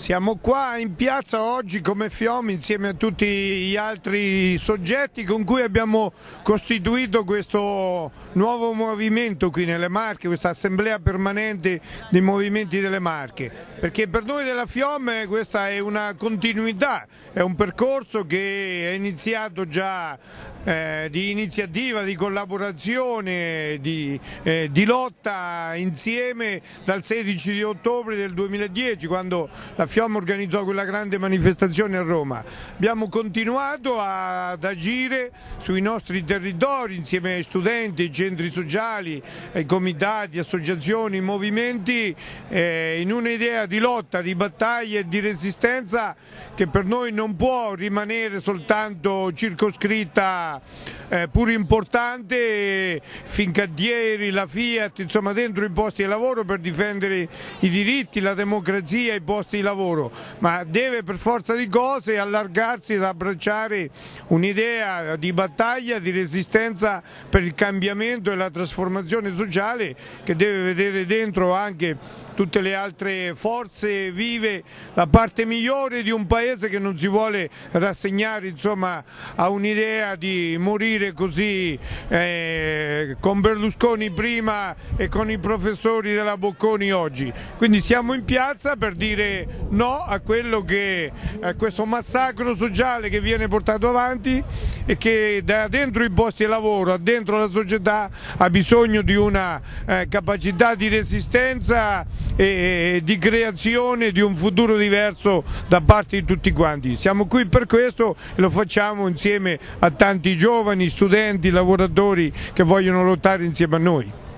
Siamo qua in piazza oggi come FIOM insieme a tutti gli altri soggetti con cui abbiamo costituito questo nuovo movimento qui nelle Marche, questa assemblea permanente dei movimenti delle Marche, perché per noi della Fiom questa è una continuità, è un percorso che è iniziato già eh, di iniziativa, di collaborazione, di, eh, di lotta insieme dal 16 di ottobre del 2010 quando la Fiamma organizzò quella grande manifestazione a Roma. Abbiamo continuato ad agire sui nostri territori insieme ai studenti, ai centri sociali, ai eh, comitati, associazioni, movimenti eh, in un'idea di lotta, di battaglia e di resistenza che per noi non può rimanere soltanto circoscritta eh, pur importante Fincantieri, la Fiat, insomma dentro i posti di lavoro per difendere i diritti, la democrazia, i posti di lavoro lavoro, ma deve per forza di cose allargarsi ed abbracciare un'idea di battaglia, di resistenza per il cambiamento e la trasformazione sociale che deve vedere dentro anche tutte le altre forze vive, la parte migliore di un paese che non si vuole rassegnare insomma, a un'idea di morire così eh, con Berlusconi prima e con i professori della Bocconi oggi. Quindi siamo in piazza per dire no a, che, a eh, questo massacro sociale che viene portato avanti e che da dentro i posti di lavoro, dentro la società ha bisogno di una eh, capacità di resistenza e di creazione di un futuro diverso da parte di tutti quanti. Siamo qui per questo e lo facciamo insieme a tanti giovani, studenti, lavoratori che vogliono lottare insieme a noi.